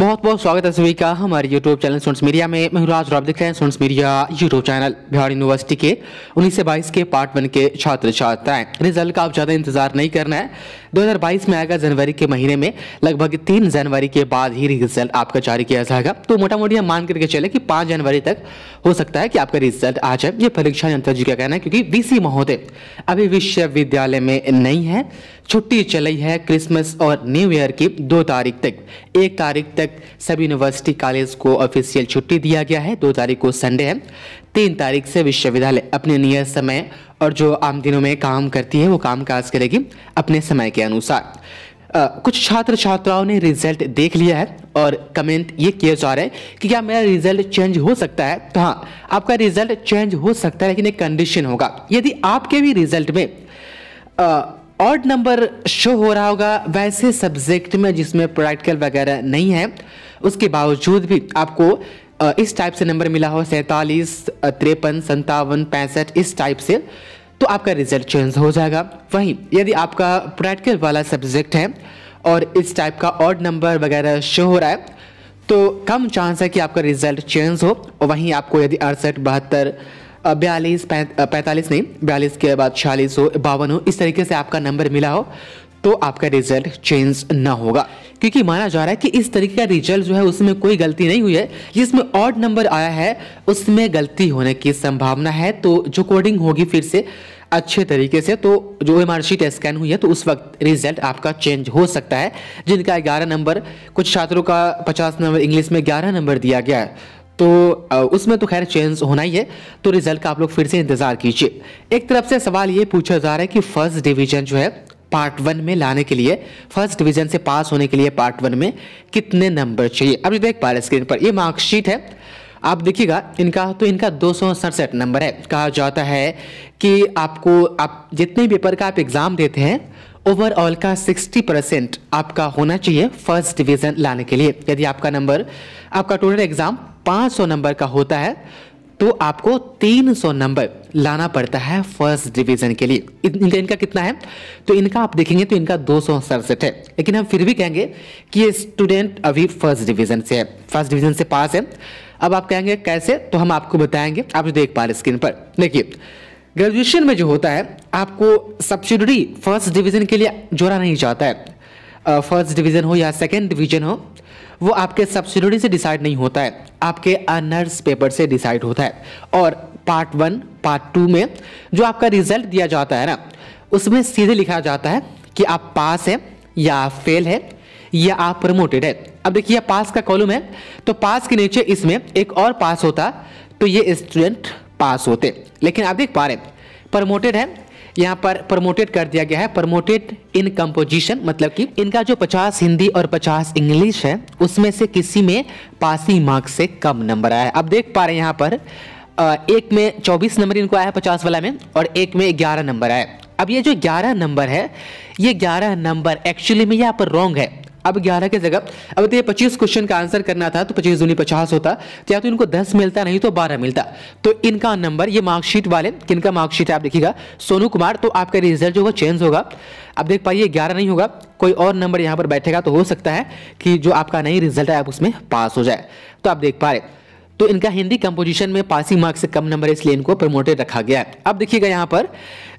बहुत बहुत स्वागत है सभी का हमारे यूट्यूब चैनल सोन्स मीडिया में महराज और देख रहे हैं sons media YouTube channel Bihar university के उन्नीस से बाईस के पार्ट वन के छात्र छात्राएं रिजल्ट का आप ज़्यादा इंतजार नहीं करना है 2022 में आएगा जनवरी के महीने में लगभग तीन जनवरी के बाद ही रिजल्ट आपका जारी किया जाएगा तो मोटा मोटी हम मान करके चले कि पाँच जनवरी तक हो सकता है कि आपका रिजल्ट आ जाए ये परीक्षा यंत्र जी का कहना है क्योंकि वी महोदय अभी विश्वविद्यालय में नहीं है छुट्टी चली है क्रिसमस और न्यू ईयर की दो तारीख तक एक तारीख तक तक सभी यूनिवर्सिटी कॉलेज को ऑफिशियल छुट्टी दिया गया है दो तारीख को संडे है तीन तारीख से विश्वविद्यालय अपने नियत समय और जो आम दिनों में काम करती है वो काम काज करेगी अपने समय के अनुसार आ, कुछ छात्र छात्राओं ने रिजल्ट देख लिया है और कमेंट ये किया जा रहा है कि क्या मेरा रिजल्ट चेंज हो सकता है तो हाँ आपका रिजल्ट चेंज हो सकता है लेकिन एक कंडीशन होगा यदि आपके भी रिजल्ट में आ, ऑड नंबर शो हो रहा होगा वैसे सब्जेक्ट में जिसमें प्रैक्टिकल वगैरह नहीं है उसके बावजूद भी आपको इस टाइप से नंबर मिला हो सैंतालीस तिरपन संतावन पैंसठ इस टाइप से तो आपका रिजल्ट चेंज हो जाएगा वहीं यदि आपका प्रैक्टिकल वाला सब्जेक्ट है और इस टाइप का ऑड नंबर वगैरह शो हो रहा है तो कम चांस है कि आपका रिजल्ट चेंज हो वहीं आपको यदि अड़सठ बहत्तर बयालीस पैंतालीस नहीं बयालीस के बाद छियालीस हो बावन हो इस तरीके से आपका नंबर मिला हो तो आपका रिजल्ट चेंज ना होगा क्योंकि माना जा रहा है कि इस तरीके का रिजल्ट जो है उसमें कोई गलती नहीं हुई है जिसमें ऑड नंबर आया है उसमें गलती होने की संभावना है तो जो कोडिंग होगी फिर से अच्छे तरीके से तो जो एम आर टेस्ट स्कैन हुई है तो उस वक्त रिजल्ट आपका चेंज हो सकता है जिनका ग्यारह नंबर कुछ छात्रों का पचास नंबर इंग्लिश में ग्यारह नंबर दिया गया है तो उसमें तो खैर चेंज होना ही है तो रिजल्ट का आप लोग फिर से इंतजार कीजिए एक तरफ से सवाल ये पूछा जा रहा है कि फर्स्ट डिवीजन जो है पार्ट वन में लाने के लिए फर्स्ट डिवीजन से पास होने के लिए पार्ट वन में कितने नंबर चाहिए अब देख पा रहे स्क्रीन पर ये मार्कशीट है आप देखिएगा इनका तो इनका दो नंबर है कहा जाता है कि आपको आप जितने पेपर का आप एग्ज़ाम देते हैं ओवरऑल का 60 परसेंट आपका होना चाहिए फर्स्ट डिवीज़न लाने के लिए यदि आपका नंबर आपका टोटल एग्ज़ाम 500 नंबर का होता है तो आपको 300 नंबर लाना पड़ता है फर्स्ट डिवीजन के लिए इनका इनका कितना है तो इनका आप देखेंगे तो इनका दो सौ सड़सठ है लेकिन हम फिर भी कहेंगे कि ये स्टूडेंट अभी फर्स्ट डिवीजन से है फर्स्ट डिवीजन से पास है अब आप कहेंगे कैसे तो हम आपको बताएंगे आप जो देख पा रहे स्क्रीन पर देखिए ग्रेजुएशन में जो होता है आपको सब्सिडरी फर्स्ट डिवीजन के लिए जोड़ा नहीं जाता है फर्स्ट डिवीज़न हो या सेकेंड डिवीज़न हो वो आपके सब्सिडरी से डिसाइड नहीं होता है आपके अनर्स पेपर से डिसाइड होता है और पार्ट वन पार्ट टू में जो आपका रिजल्ट दिया जाता है ना उसमें सीधे लिखा जाता है कि आप पास हैं या फेल है या आप प्रमोटेड है अब देखिए यह पास का कॉलम है तो पास के नीचे इसमें एक और पास होता तो ये स्टूडेंट पास होते लेकिन आप देख पा रहे हैं प्रमोटेड है यहाँ पर प्रमोटेड कर दिया गया है प्रमोटेड इन कंपोजिशन मतलब कि इनका जो 50 हिंदी और 50 इंग्लिश है उसमें से किसी में पासिंग मार्क्स से कम नंबर आया है अब देख पा रहे हैं यहाँ पर एक में 24 नंबर इनको आया है 50 वाला में और एक में 11 नंबर आया अब ये जो 11 नंबर है ये 11 नंबर एक्चुअली में यहाँ पर रॉन्ग है अब 11 के जगह अब तो ये 25 क्वेश्चन का आंसर करना था तो 25 दूनी 50 होता तो या तो इनको 10 मिलता नहीं तो 12 मिलता तो इनका नंबर ये मार्कशीट वाले किनका मार्कशीट है आप देखिएगा सोनू कुमार तो आपका रिजल्ट जो होगा चेंज होगा अब देख पाइए 11 नहीं होगा कोई और नंबर यहाँ पर बैठेगा तो हो सकता है कि जो आपका नहीं रिजल्ट है आप उसमें पास हो जाए तो आप देख पा रहे तो इनका हिंदी कंपोजिशन में पासिंग मार्क्स से कम नंबर है इसलिए इनको प्रमोटेड रखा गया है अब देखिएगा यहाँ पर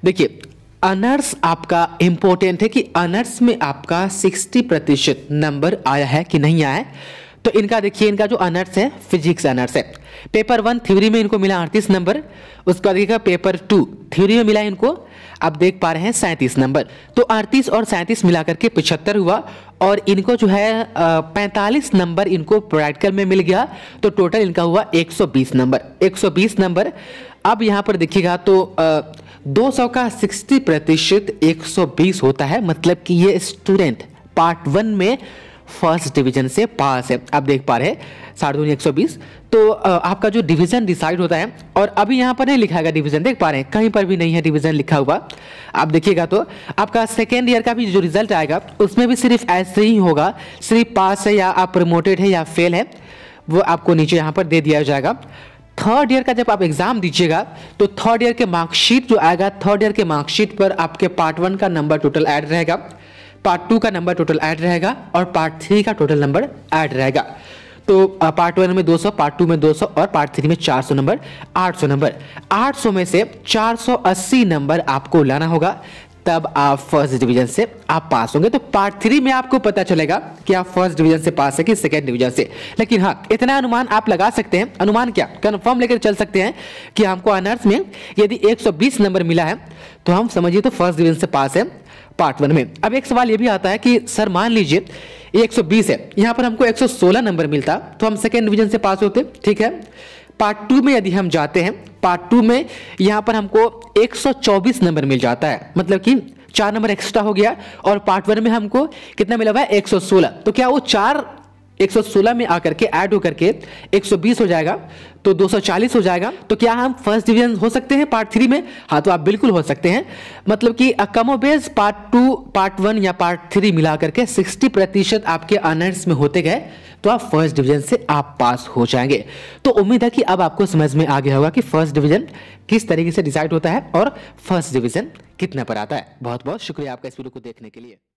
देखिए अनर्स आपका इम्पोर्टेंट है कि अनर्स में आपका 60 प्रतिशत नंबर आया है कि नहीं आया है तो इनका देखिए इनका जो अनर्स है फिजिक्स अनर्स है पेपर वन थ्योरी में इनको मिला अड़तीस नंबर उसके बाद देखिएगा पेपर टू थ्योरी में मिला इनको आप देख पा रहे हैं सैंतीस नंबर तो अड़तीस और सैंतीस मिला करके पिछहत्तर हुआ और इनको जो है पैंतालीस नंबर इनको प्रैक्टिकल में मिल गया तो टोटल इनका हुआ 120 नंबर 120 नंबर अब यहाँ पर देखिएगा तो दो सौ का सिक्सटी प्रतिशत एक सौ बीस होता है मतलब कि ये स्टूडेंट पार्ट वन में फर्स्ट डिवीजन से पास है आप देख पा रहे हैं साढ़े दूनी एक सौ बीस तो आपका जो डिवीजन डिसाइड होता है और अभी यहाँ पर नहीं लिखा गया डिवीजन देख पा रहे हैं कहीं पर भी नहीं है डिवीजन लिखा हुआ आप देखिएगा तो आपका सेकेंड ईयर का भी जो रिजल्ट आएगा उसमें भी सिर्फ ऐसे ही होगा सिर्फ पास है या आप प्रमोटेड है या फेल है वो आपको नीचे यहाँ पर दे दिया जाएगा थर्ड ईयर का जब आप एग्जाम दीजिएगा तो थर्ड ईयर के मार्कशीट जो आएगा थर्ड ईयर के मार्कशीट पर आपके पार्ट वन का नंबर टोटल ऐड रहेगा पार्ट टू का नंबर टोटल ऐड रहेगा और पार्ट थ्री का टोटल नंबर ऐड रहेगा तो पार्ट वन में 200, पार्ट टू में 200 और पार्ट थ्री में 400 नंबर 800 नंबर 800 में से 480 नंबर आपको लाना होगा तब आप फर्स्ट डिवीजन से आप पास होंगे तो पार्ट थ्री में आपको पता चलेगा कि आप फर्स्ट डिवीजन से पास है कि सेकेंड डिवीजन से लेकिन हाँ इतना अनुमान आप लगा सकते हैं अनुमान क्या कन्फर्म लेकर चल सकते हैं कि हमको ऑनर्स में यदि 120 नंबर मिला है तो हम समझिए तो फर्स्ट डिवीजन से पास है पार्ट वन में अब एक सवाल ये भी आता है कि सर मान लीजिए बीस है यहाँ पर हमको सोलह नंबर मिलता तो हम सेकेंड डिवीजन से पास होते ठीक है पार्ट टू में यदि हम जाते हैं पार्ट टू में यहाँ पर हमको 124 नंबर मिल जाता है मतलब कि चार नंबर एक्स्ट्रा हो गया और पार्ट वन में हमको कितना मिला हुआ है 116 तो क्या वो चार 116 में आकर के ऐड होकर के 120 हो जाएगा तो 240 हो जाएगा तो क्या हम फर्स्ट डिवीजन हो सकते हैं पार्ट थ्री में हाँ तो आप बिल्कुल हो सकते हैं मतलब कि कमो बेस पार्ट टू पार्ट वन या पार्ट थ्री मिला करके 60 प्रतिशत आपके अनर्स में होते गए तो आप फर्स्ट डिवीजन से आप पास हो जाएंगे तो उम्मीद है कि अब आपको समझ में आ गया होगा कि फर्स्ट डिवीजन किस तरीके से डिसाइड होता है और फर्स्ट डिवीजन कितने पर आता है बहुत बहुत शुक्रिया आपका इस वीडियो को देखने के लिए